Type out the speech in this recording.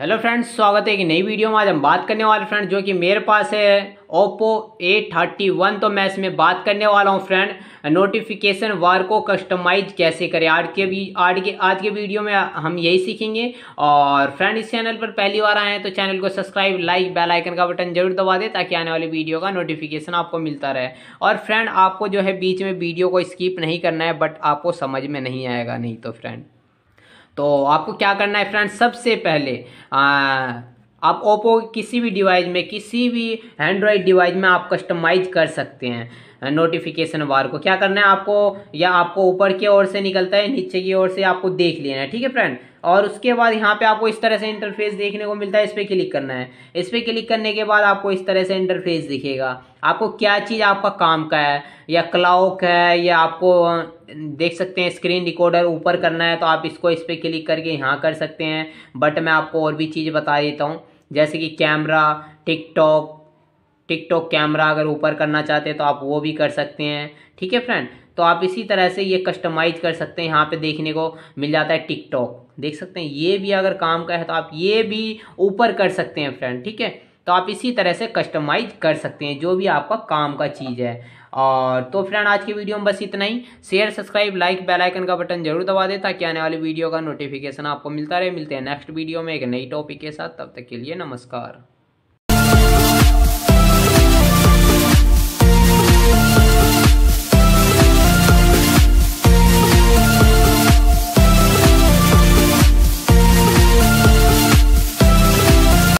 hello friends स्वागत है एक नई वीडियो में आज हम बात करने वाले फ्रेंड जो कि मेरे पास है ओप्पो A31 तो मैं इसमें बात करने वाला हूं फ्रेंड नोटिफिकेशन वार को कस्टमाइज कैसे करें आज के भी आज के आज के वीडियो में हम यही सीखेंगे और फ्रेंड इस चैनल पर पहली बार आए हैं तो चैनल को सब्सक्राइब लाइक बेल आइकन का बटन जरूर दबा दें ताकि आने वाली वीडियो का नोटिफिकेशन आपको मिलता रहे और फ्रेंड आपको जो है बीच में वीडियो को स्किप नहीं करना है बट आपको समझ में नहीं आएगा नहीं तो फ्रेंड तो आपको क्या करना है फ्रेंड्स सबसे पहले आ, आप ओप्पो किसी भी डिवाइस में किसी भी एंड्रॉयड डिवाइस में आप कस्टमाइज कर सकते हैं नोटिफिकेशन बार को क्या करना है आपको या आपको ऊपर की ओर से निकलता है नीचे की ओर से आपको देख लेना है ठीक है फ्रेंड और उसके बाद यहाँ पे आपको इस तरह से इंटरफेस देखने को मिलता है इस पर क्लिक करना है इस पर क्लिक करने के बाद आपको इस तरह से इंटरफेस दिखेगा आपको क्या चीज़ आपका काम का है या क्लाउक है या आपको देख सकते हैं स्क्रीन रिकॉर्डर ऊपर करना है तो आप इसको इस पर क्लिक करके यहाँ कर सकते हैं बट मैं आपको और भी चीज़ बता देता हूँ जैसे कि कैमरा टिकटॉक टिकटॉक कैमरा अगर ऊपर करना चाहते हैं तो आप वो भी कर सकते हैं ठीक है फ्रेंड तो आप इसी तरह से ये कस्टमाइज कर सकते हैं यहाँ पे देखने को मिल जाता है टिकटॉक देख सकते हैं ये भी अगर काम का है तो आप ये भी ऊपर कर सकते हैं फ्रेंड ठीक है तो आप इसी तरह से कस्टमाइज कर सकते हैं जो भी आपका काम का चीज़ है और तो फ्रेंड आज की वीडियो में बस इतना ही share subscribe like bell icon का बटन जरूर दबा दें ताकि आने वाली वीडियो का नोटिफिकेशन आपको मिलता रहे मिलते हैं नेक्स्ट वीडियो में एक नई टॉपिक के साथ तब तक के लिए नमस्कार